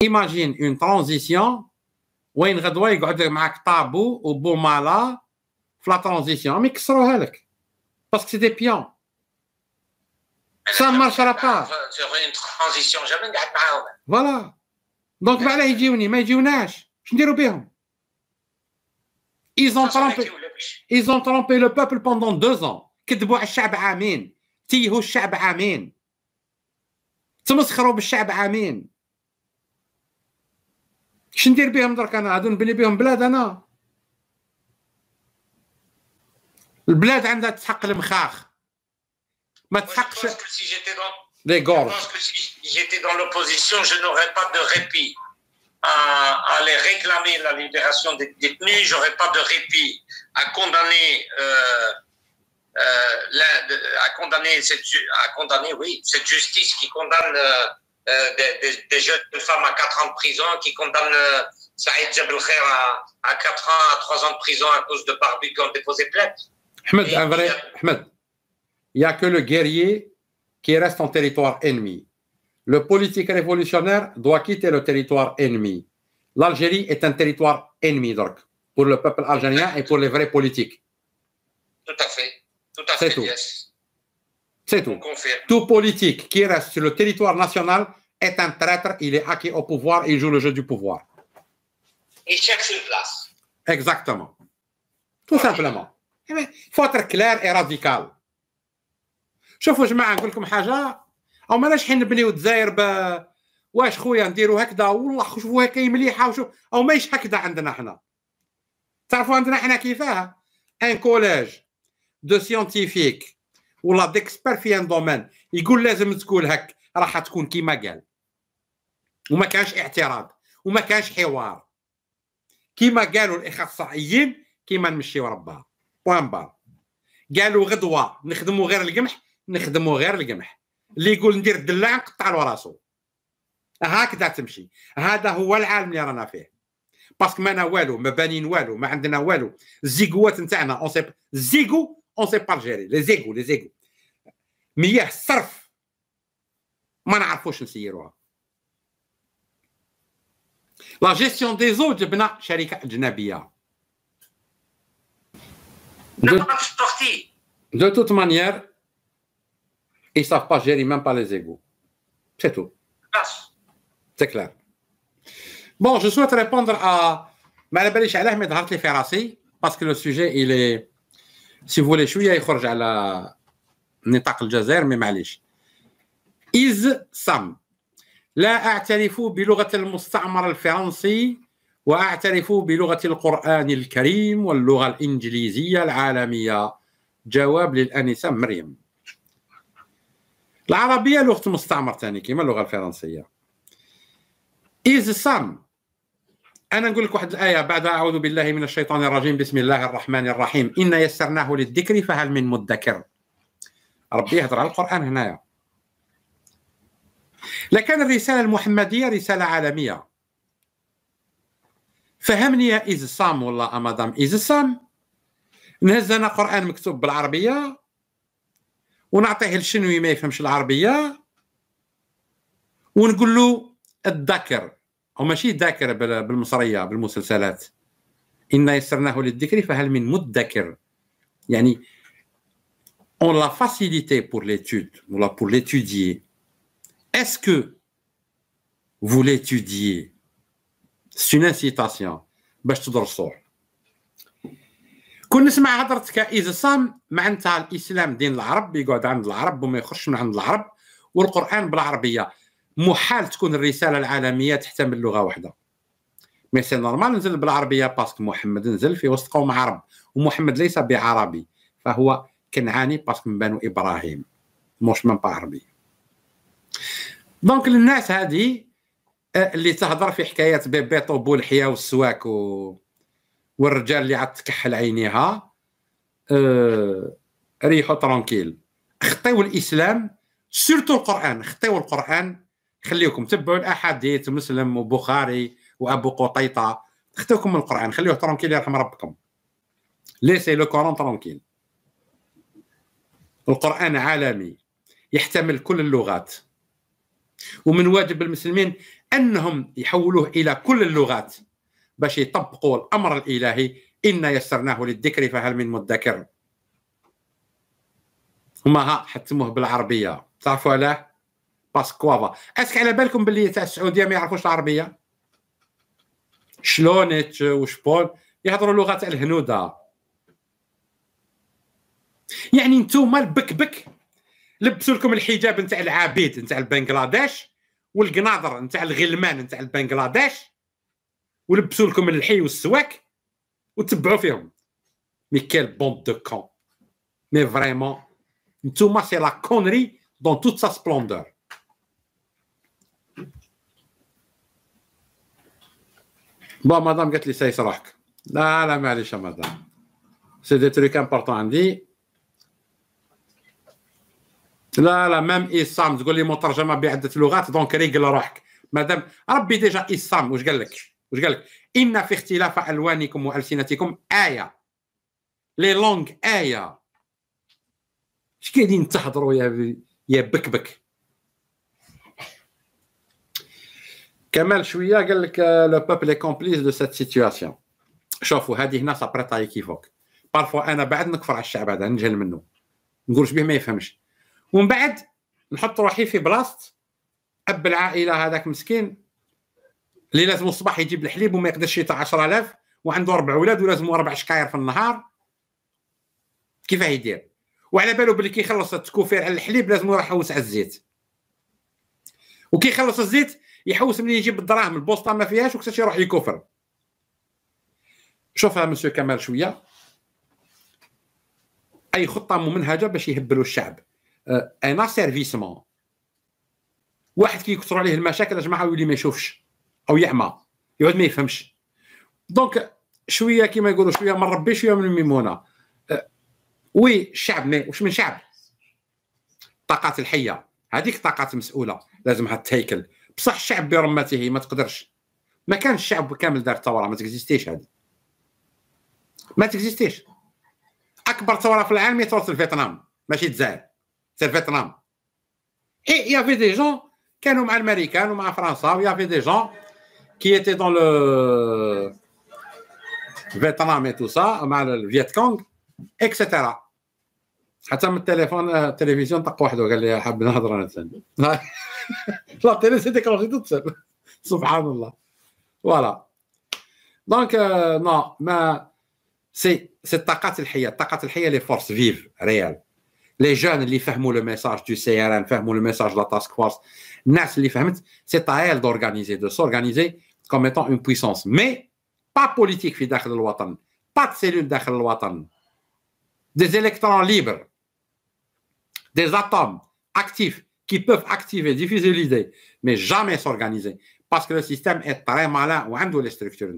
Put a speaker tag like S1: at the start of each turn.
S1: imagine une transition où il un tabou ou un la transition. Mais qu'est-ce Parce que c'est des pions. Ça ne marchera pas. Sur une transition, Voilà. Donc, il y a Je ne dis ils ont, trompé, ils ont trompé le peuple pendant deux ans. Kidbou al-Shab Tihou Ils je pense que si j'étais dans l'opposition, je n'aurais pas de répit. À, aller les réclamer la libération des détenus, Je n'aurais pas de répit. À condamner, euh, euh, à condamner cette, à condamner, oui, cette justice qui condamne euh, euh, des, jeunes femmes à 4 ans de prison qui condamnent euh, Saïd Jabel Khair à, 4 ans, à 3 ans de prison à cause de barbus qui ont déposé plainte. Ahmed, un vrai, Ahmed, il n'y a que le guerrier qui reste en territoire ennemi. Le politique révolutionnaire doit quitter le territoire ennemi. L'Algérie est un territoire ennemi, donc, pour le peuple algérien et pour les vrais politiques. Tout à fait. Tout à fait. C'est tout. C'est tout. Tout politique qui reste sur le territoire national est un traître, il est acquis au pouvoir, il joue le jeu du pouvoir. Il cherche une place. Exactement. Tout simplement. Eh il faut être clair et radical. شوفوا جماعه نقول لكم حاجه او مالاش حين نبنيو الجزائر ب واش خويا نديرو هكذا والله شوفوا هكا مليحه وشوف او ماهيش هكذا عندنا حنا تعرفوا عندنا حنا كيفاه ان كوليج دو سيانتيفيك ولا ديكسبير في ان دومين يقول لازم تقول هك راح تكون كيما قال وما كانش اعتراض وما كانش حوار كما قالوا الاخصائيين كما نمشيو ربها بوان بار قالوا غدوه نخدموا غير القمح نخدموا غير القمح اللي يقول ندير الدلاع نقطع له راسو هكذا تمشي هذا هو العالم اللي رانا فيه باسكو مانا والو ما بانين والو ما عندنا والو الزيغوات نتاعنا اون سي الزيغو اون سي با جيري لي زيغو لي زيغو مياه الصرف ما نعرفوش نسيروها La gestion des eaux de Bna Sharika Djnabia. De, de toute manière, ils ne savent pas gérer même pas les égouts. C'est tout. C'est clair. Bon, je souhaite répondre à Marabelish Ahmed Hartley parce que le sujet, il est. Si vous voulez, je suis à Yorja, à la. N'est pas le Jazer, mais Malish. Is Sam. لا أعترف بلغة المستعمر الفرنسي وأعترف بلغة القرآن الكريم واللغة الإنجليزية العالمية جواب للأنسة مريم العربية لغة مستعمر ثاني كما اللغة الفرنسية إذ سام أنا نقول لك واحد الآية بعد أعوذ بالله من الشيطان الرجيم بسم الله الرحمن الرحيم إن يسرناه للذكر فهل من مدكر ربي يهضر على القرآن هنايا لكن الرسالة المحمدية رسالة عالمية فهمني يا إيز والله ولا أمادام إيز صام نهز أنا قرآن مكتوب بالعربية ونعطيه الشنوي ما يفهمش العربية ونقول له الذكر أو ماشي ذاكر بالمصرية بالمسلسلات إنا يسرناه للذكر فهل من مدكر يعني on l'a facilité pour l'étude, on l'a pour l'étudier. Est-ce que vous l'étudiez C'est une incitation. باش تدرسوه كون نسمع هضرتك إذا صام معناتها الإسلام دين العرب يقعد عند العرب وما يخرجش من عند العرب والقرآن بالعربية محال تكون الرسالة العالمية تحتمل لغة واحدة مي سي نورمال نزل بالعربية باسكو محمد نزل في وسط قوم عرب ومحمد ليس بعربي فهو كنعاني باسكو من بنو إبراهيم موش من عربي دونك الناس هذه آه، اللي تهضر في حكايات بيبي طوبو الحياه والسواك و... والرجال اللي عاد تكحل عينيها أه... ريحوا ترونكيل خطيو الاسلام سورتو القران خطيو القران خليكم تبعوا الاحاديث مسلم وبخاري وابو قطيطه خطيوكم من القران خليوه ترونكيل يرحم ربكم ليسي لو كورون ترونكيل القران عالمي يحتمل كل اللغات ومن واجب المسلمين انهم يحولوه الى كل اللغات باش يطبقوا الامر الالهي انا يسرناه للذكر فهل من مدكر هما ها حتموه بالعربيه تعرفوا علاه باسكوافا اسك على بالكم باللي تاع السعوديه ما يعرفوش العربيه شلونت وشبول يهضروا لغه الهنوده يعني نتوما البكبك لبسوا لكم الحجاب نتاع العبيد نتاع البنغلاديش والقناظر نتاع الغلمان نتاع البنغلاديش ولبسوا لكم الحي والسواك وتبعوا فيهم مي كيل بون دو كون مي فريمون نتوما سي لا كونري دون توت سا سبلوندور بون مدام قالت لي سايس روحك لا لا معليش يا مدام سي دي تريك امبورطون عندي لا لا ميم اسام تقول لي مترجمه بعده لغات دونك ريقل روحك مادام ربي ديجا اسام واش قال لك واش قال لك ان في اختلاف الوانكم والسنتكم ايه لي لونغ ايه اش قاعدين تهضروا يا يا بكبك كمال شويه قال لك لو بوبل كومبليس دو سيت سيتوياسيون شوفوا هذه هنا سابريطا يكيفوك بارفوا انا بعد نكفر على الشعب هذا نجهل منه نقول بيه ما يفهمش ومن بعد نحط روحي في بلاصه اب العائله هذاك مسكين اللي لازم الصباح يجيب الحليب وما يقدرش يطلع 10000 وعنده اربع اولاد ولازم اربع شكاير في النهار كيفاه يدير وعلى بالو بلي كيخلص التكوفير على الحليب لازم يروح يحوس على الزيت وكيخلص الزيت يحوس ملي يجيب الدراهم البوسطه ما فيهاش وكتاش يروح يكفر شوفها مسيو كمال شويه اي خطه ممنهجه باش يهبلوا الشعب آه، ان اسيرفيسمون واحد كي يكثروا عليه المشاكل يا جماعه يولي ما يشوفش او يعمى يقعد ما يفهمش دونك شويه كيما يقولوا شويه من ربي شويه من الميمونه آه، وي الشعب ما واش من شعب الطاقات الحيه هذيك طاقات مسؤوله لازمها تهيكل بصح الشعب برمته ما تقدرش ما كانش الشعب كامل دار ثوره ما تكزيستيش هذه ما تكزيستيش اكبر ثوره في العالم هي ثوره الفيتنام ماشي الجزائر C'est le Vietnam. Et il y avait des gens qui étaient américains, il y avait des gens qui étaient dans le Vietnam et tout ça, le Vietcong, etc. J'ai fait un téléphone, une euh, télévision, et je me suis dit que j'allais regarder la télévision. La télévision, c'était quand même tout seul. Subhanallah. Voilà. Donc, euh, non, c'est la force de la vie. les forces de la force vive, réelle les jeunes qui ferment le message du CRM ferment le message de la task force c'est à elle d'organiser de s'organiser comme étant une puissance mais pas politique pas de cellule des électrons libres des atomes actifs qui peuvent activer, diffuser l'idée, mais jamais s'organiser. Parce que le système est très malin ou les structures.